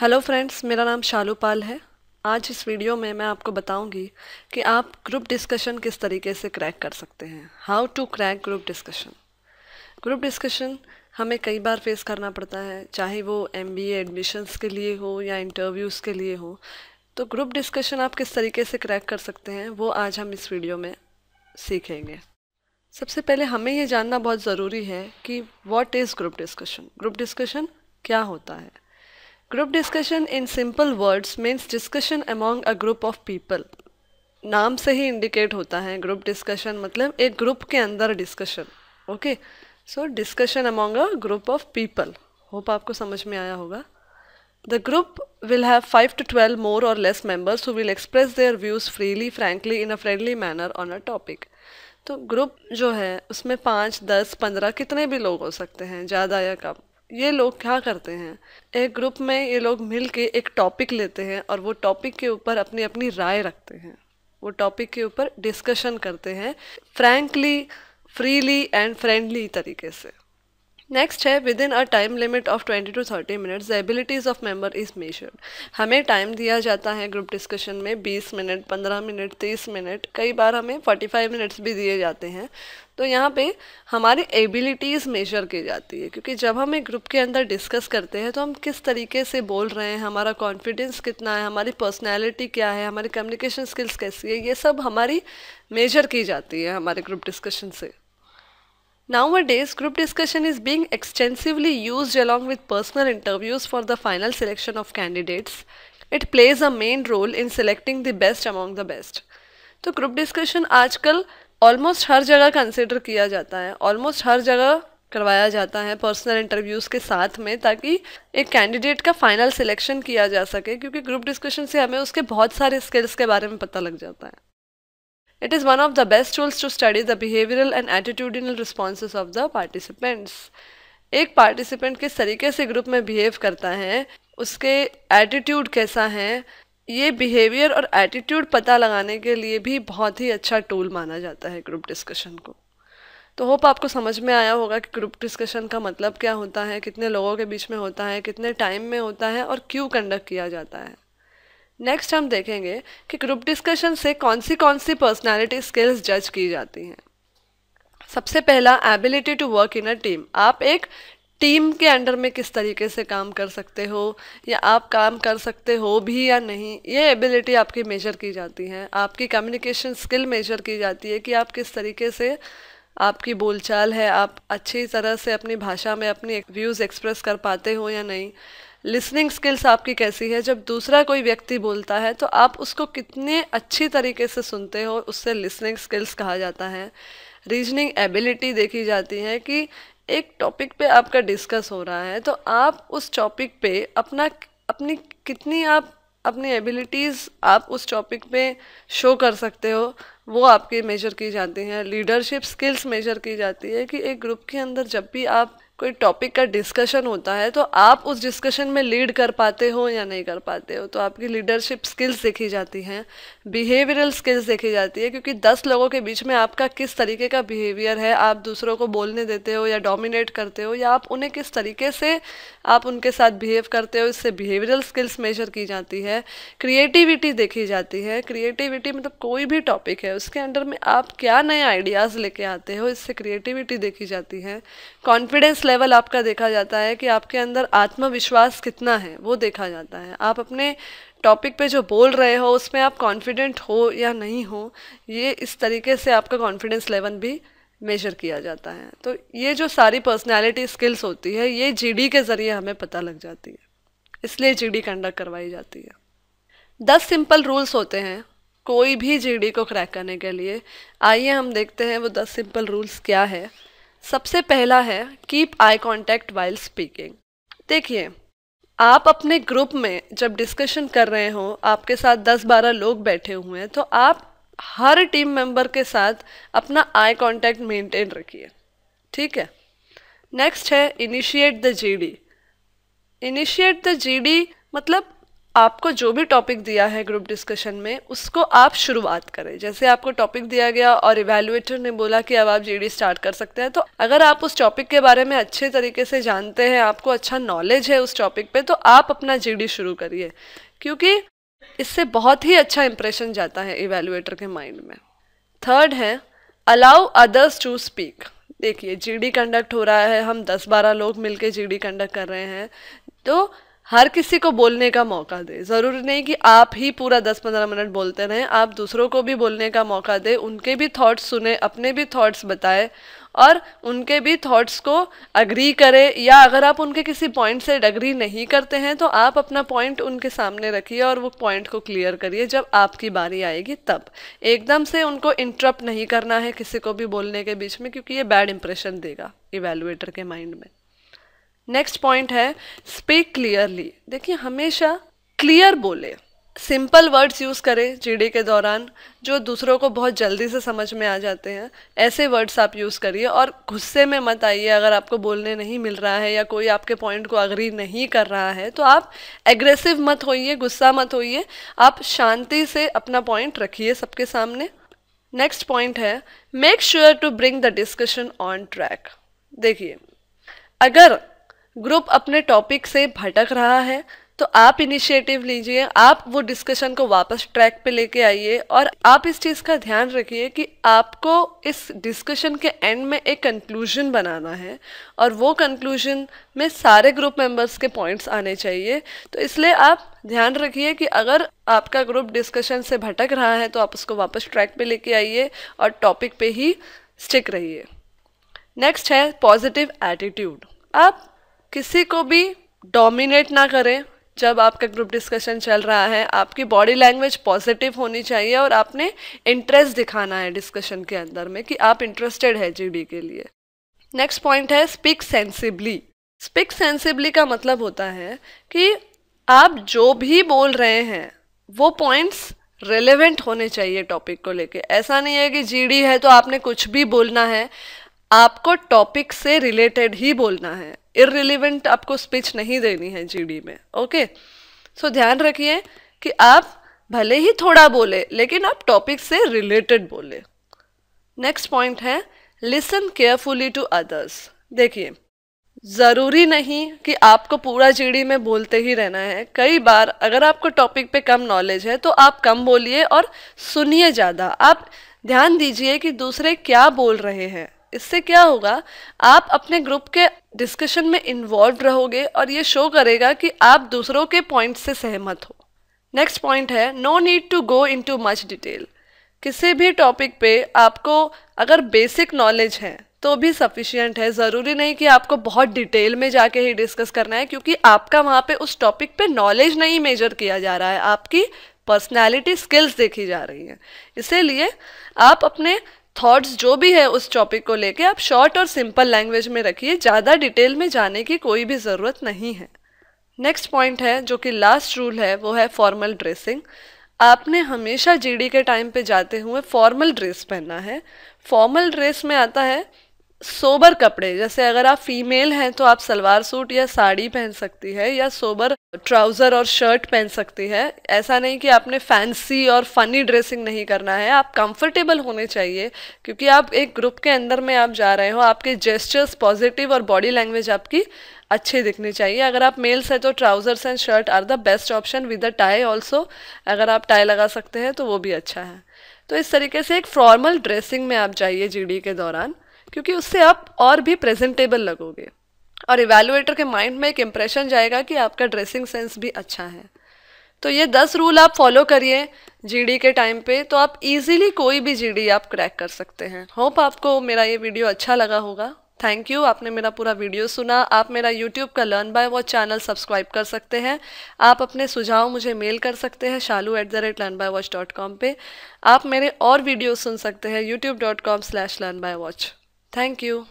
Hello friends मेरा नाम शालू पाल है आज इस वीडियो में मैं आपको बताऊंगी कि आप ग्रुप डिस्कशन किस तरीके से क्रैक कर सकते हैं how to crack group discussion group discussion हमें कई बार फेस करना पड़ता है चाहे वो एम बी एडमिशन्स के लिए हो या इंटरव्यूज़ के लिए हो तो ग्रुप डिस्कशन आप किस तरीके से क्रैक कर सकते हैं वो आज हम इस वीडियो में सीखेंगे सबसे पहले हमें ये जानना बहुत ज़रूरी है कि what is group discussion group discussion क्या होता है group discussion in simple words means discussion among a group of people नाम से ही इंडिकेट होता है ग्रुप डिस्कशन मतलब एक ग्रुप के अंदर discussion okay so discussion among a group of people hope आपको समझ में आया होगा the group will have five to twelve more और less members who will express their views freely frankly in a friendly manner on a topic तो group जो है उसमें पाँच दस पंद्रह कितने भी लोग हो सकते हैं ज़्यादा या कम ये लोग क्या करते हैं एक ग्रुप में ये लोग मिल के एक टॉपिक लेते हैं और वो टॉपिक के ऊपर अपनी अपनी राय रखते हैं वो टॉपिक के ऊपर डिस्कशन करते हैं फ्रैंकली फ्रीली एंड फ्रेंडली तरीके से नेक्स्ट है within a time limit of twenty to thirty minutes the abilities of member is measured हमें टाइम दिया जाता है ग्रुप डिस्कशन में बीस मिनट पंद्रह मिनट तीस मिनट कई बार हमें फोर्टी फाइव मिनट्स भी दिए जाते हैं तो यहाँ पे हमारी एबिलिटीज़ मेजर की जाती है क्योंकि जब हम एक ग्रुप के अंदर डिस्कस करते हैं तो हम किस तरीके से बोल रहे हैं हमारा कॉन्फिडेंस कितना है हमारी पर्सनैलिटी क्या है हमारी कम्युनिकेशन स्किल्स कैसी है ये सब हमारी मेजर की जाती है हमारे ग्रुप डिस्कशन से Nowadays, group discussion is being extensively used along with personal interviews for the final selection of candidates. It plays a main role in selecting the best among the best. तो group discussion आजकल almost हर जगह consider किया जाता है almost हर जगह करवाया जाता है personal interviews के साथ में ताकि एक candidate का final selection किया जा सके क्योंकि group discussion से हमें उसके बहुत सारे skills के बारे में पता लग जाता है It is one of the best tools to study the behavioral and attitudinal responses of the participants. एक पार्टिसिपेंट किस तरीके से ग्रुप में बिहेव करता है उसके एटीट्यूड कैसा है ये बिहेवियर और एटीट्यूड पता लगाने के लिए भी बहुत ही अच्छा टूल माना जाता है ग्रुप डिस्कशन को तो होप आपको समझ में आया होगा कि ग्रुप डिस्कशन का मतलब क्या होता है कितने लोगों के बीच में होता है कितने टाइम में होता है और क्यों कंडक्ट किया जाता है नेक्स्ट हम देखेंगे कि ग्रुप डिस्कशन से कौन सी कौन सी पर्सनालिटी स्किल्स जज की जाती हैं सबसे पहला ability to work in a team आप एक टीम के अंडर में किस तरीके से काम कर सकते हो या आप काम कर सकते हो भी या नहीं ये एबिलिटी आपकी मेजर की जाती है आपकी कम्युनिकेशन स्किल मेजर की जाती है कि आप किस तरीके से आपकी बोलचाल है आप अच्छी तरह से अपनी भाषा में अपनी व्यूज़ एक्सप्रेस कर पाते हो या नहीं लिसनिंग स्किल्स आपकी कैसी है जब दूसरा कोई व्यक्ति बोलता है तो आप उसको कितने अच्छी तरीके से सुनते हो उससे लिसनिंग स्किल्स कहा जाता है रीजनिंग एबिलिटी देखी जाती है कि एक टॉपिक पे आपका डिस्कस हो रहा है तो आप उस टॉपिक पे अपना अपनी कितनी आप अपनी एबिलिटीज़ आप उस टॉपिक पे शो कर सकते हो वो आपकी मेजर की जाती हैं लीडरशिप स्किल्स मेजर की जाती है कि एक ग्रुप के अंदर जब भी आप कोई टॉपिक का डिस्कशन होता है तो आप उस डिस्कशन में लीड कर पाते हो या नहीं कर पाते हो तो आपकी लीडरशिप स्किल्स देखी जाती हैं बिहेवियरल स्किल्स देखी जाती है क्योंकि दस लोगों के बीच में आपका किस तरीके का बिहेवियर है आप दूसरों को बोलने देते हो या डोमिनेट करते हो या आप उन्हें किस तरीके से आप उनके साथ बिहेव करते हो इससे बिहेवियरल स्किल्स मेजर की जाती है क्रिएटिविटी देखी जाती है क्रिएटिविटी मतलब कोई भी टॉपिक है उसके अंडर में आप क्या नए आइडियाज़ लेके आते हो इससे क्रिएटिविटी देखी जाती है कॉन्फिडेंस लेवल आपका देखा जाता है कि आपके अंदर आत्मविश्वास कितना है वो देखा जाता है आप अपने टॉपिक पे जो बोल रहे हो उसमें आप कॉन्फिडेंट हो या नहीं हो ये इस तरीके से आपका कॉन्फिडेंस लेवल भी मेजर किया जाता है तो ये जो सारी पर्सनैलिटी स्किल्स होती है ये जी के ज़रिए हमें पता लग जाती है इसलिए जी कंडक्ट करवाई जाती है दस सिंपल रूल्स होते हैं कोई भी जीडी को क्रैक करने के लिए आइए हम देखते हैं वो दस सिंपल रूल्स क्या है सबसे पहला है keep eye contact while speaking देखिए आप अपने ग्रुप में जब डिस्कशन कर रहे हो आपके साथ 10-12 लोग बैठे हुए हैं तो आप हर टीम मेंबर के साथ अपना आई कांटेक्ट मेंटेन रखिए ठीक है नेक्स्ट है initiate the GD initiate the GD मतलब आपको जो भी टॉपिक दिया है ग्रुप डिस्कशन में उसको आप शुरुआत करें जैसे आपको टॉपिक दिया गया और इवेल्युएटर ने बोला कि अब आप जीडी स्टार्ट कर सकते हैं तो अगर आप उस टॉपिक के बारे में अच्छे तरीके से जानते हैं आपको अच्छा नॉलेज है उस टॉपिक पे तो आप अपना जीडी शुरू करिए क्योंकि इससे बहुत ही अच्छा इंप्रेशन जाता है इवेल्युएटर के माइंड में थर्ड है अलाउ अदर्स टू स्पीक देखिए जीडी कंडक्ट हो रहा है हम 10-12 लोग मिलके जीडी कंडक्ट कर रहे हैं तो हर किसी को बोलने का मौका दे ज़रूरी नहीं कि आप ही पूरा दस पंद्रह मिनट बोलते रहें आप दूसरों को भी बोलने का मौका दें उनके भी थॉट्स सुने अपने भी थॉट्स बताए और उनके भी थॉट्स को अग्री करें या अगर आप उनके किसी पॉइंट से अग्री नहीं करते हैं तो आप अपना पॉइंट उनके सामने रखिए और वो पॉइंट को क्लियर करिए जब आपकी बारी आएगी तब एकदम से उनको इंटरप्ट नहीं करना है किसी को भी बोलने के बीच में क्योंकि ये बैड इंप्रेशन देगा इवेलुएटर के माइंड में नेक्स्ट पॉइंट है स्पीक क्लियरली देखिए हमेशा क्लियर बोले सिंपल वर्ड्स यूज़ करें जीडी के दौरान जो दूसरों को बहुत जल्दी से समझ में आ जाते हैं ऐसे वर्ड्स आप यूज़ करिए और गुस्से में मत आइए अगर आपको बोलने नहीं मिल रहा है या कोई आपके पॉइंट को अग्री नहीं कर रहा है तो आप एग्रेसिव मत होइए गुस्सा मत होइए आप शांति से अपना पॉइंट रखिए सबके सामने नेक्स्ट पॉइंट है make sure to bring the discussion on track देखिए अगर ग्रुप अपने टॉपिक से भटक रहा है तो आप इनिशिएटिव लीजिए आप वो डिस्कशन को वापस ट्रैक पे लेके आइए और आप इस चीज़ का ध्यान रखिए कि आपको इस डिस्कशन के एंड में एक कंक्लूजन बनाना है और वो कंक्लूजन में सारे ग्रुप मेंबर्स के पॉइंट्स आने चाहिए तो इसलिए आप ध्यान रखिए कि अगर आपका ग्रुप डिस्कशन से भटक रहा है तो आप उसको वापस ट्रैक पर लेके आइए और टॉपिक पे ही स्टिक रहिए नेक्स्ट है पॉजिटिव एटीट्यूड आप किसी को भी डोमिनेट ना करें जब आपका ग्रुप डिस्कशन चल रहा है आपकी बॉडी लैंग्वेज पॉजिटिव होनी चाहिए और आपने इंटरेस्ट दिखाना है डिस्कशन के अंदर में कि आप इंटरेस्टेड है जीडी के लिए नेक्स्ट पॉइंट है स्पीक सेंसिबली स्पीक सेंसिबली का मतलब होता है कि आप जो भी बोल रहे हैं वो पॉइंट्स रेलेवेंट होने चाहिए टॉपिक को लेके ऐसा नहीं है कि जीडी है तो आपने कुछ भी बोलना है आपको टॉपिक से रिलेटेड ही बोलना है इरिलीवेंट आपको स्पीच नहीं देनी है जीडी में ओके सो so, ध्यान रखिए कि आप भले ही थोड़ा बोले लेकिन आप टॉपिक से रिलेटेड बोले नेक्स्ट पॉइंट है लिसन केयरफुली टू अदर्स देखिए ज़रूरी नहीं कि आपको पूरा जीडी में बोलते ही रहना है कई बार अगर आपको टॉपिक पे कम नॉलेज है तो आप कम बोलिए और सुनिए ज़्यादा आप ध्यान दीजिए कि दूसरे क्या बोल रहे हैं इससे क्या होगा आप अपने ग्रुप के डिस्कशन में इन्वॉल्व रहोगे और ये शो करेगा कि आप दूसरों के पॉइंट से सहमत हो नेक्स्ट पॉइंट है no need to go into much detail किसी भी टॉपिक पे आपको अगर बेसिक नॉलेज है तो भी सफिशियंट है ज़रूरी नहीं कि आपको बहुत डिटेल में जाके ही डिस्कस करना है क्योंकि आपका वहाँ पे उस टॉपिक पे नॉलेज नहीं मेजर किया जा रहा है आपकी पर्सनैलिटी स्किल्स देखी जा रही हैं इसीलिए आप अपने थॉट्स जो भी है उस टॉपिक को लेके आप शॉर्ट और सिंपल लैंग्वेज में रखिए ज़्यादा डिटेल में जाने की कोई भी ज़रूरत नहीं है नेक्स्ट पॉइंट है जो कि लास्ट रूल है वो है फॉर्मल ड्रेसिंग आपने हमेशा जीडी के टाइम पे जाते हुए फॉर्मल ड्रेस पहनना है फॉर्मल ड्रेस में आता है सोबर कपड़े जैसे अगर आप फीमेल हैं तो आप सलवार सूट या साड़ी पहन सकती है या सोबर ट्राउज़र और शर्ट पहन सकती है ऐसा नहीं कि आपने फैंसी और फनी ड्रेसिंग नहीं करना है आप कंफर्टेबल होने चाहिए क्योंकि आप एक ग्रुप के अंदर में आप जा रहे हो आपके जेस्टर्स पॉजिटिव और बॉडी लैंग्वेज आपकी अच्छे दिखने चाहिए अगर आप मेल्स हैं तो trousers and shirt are the best option with the tie also अगर आप टाई लगा सकते हैं तो वो भी अच्छा है तो इस तरीके से एक फॉर्मल ड्रेसिंग में आप जाइए जीडी के दौरान क्योंकि उससे आप और भी प्रेजेंटेबल लगोगे और इवेलुएटर के माइंड में एक इम्प्रेशन जाएगा कि आपका ड्रेसिंग सेंस भी अच्छा है तो ये दस रूल आप फॉलो करिए जीडी के टाइम पे तो आप इजीली कोई भी जीडी आप क्रैक कर सकते हैं होप आपको मेरा ये वीडियो अच्छा लगा होगा थैंक यू आपने मेरा पूरा वीडियो सुना आप मेरा यूट्यूब का learn by watch channel subscribe कर सकते हैं आप अपने सुझाव मुझे मेल कर सकते हैं Shalu at the rate learn by watch dot com पर आप मेरे और वीडियो सुन सकते हैं YouTube dot com slash learn by watch Thank you.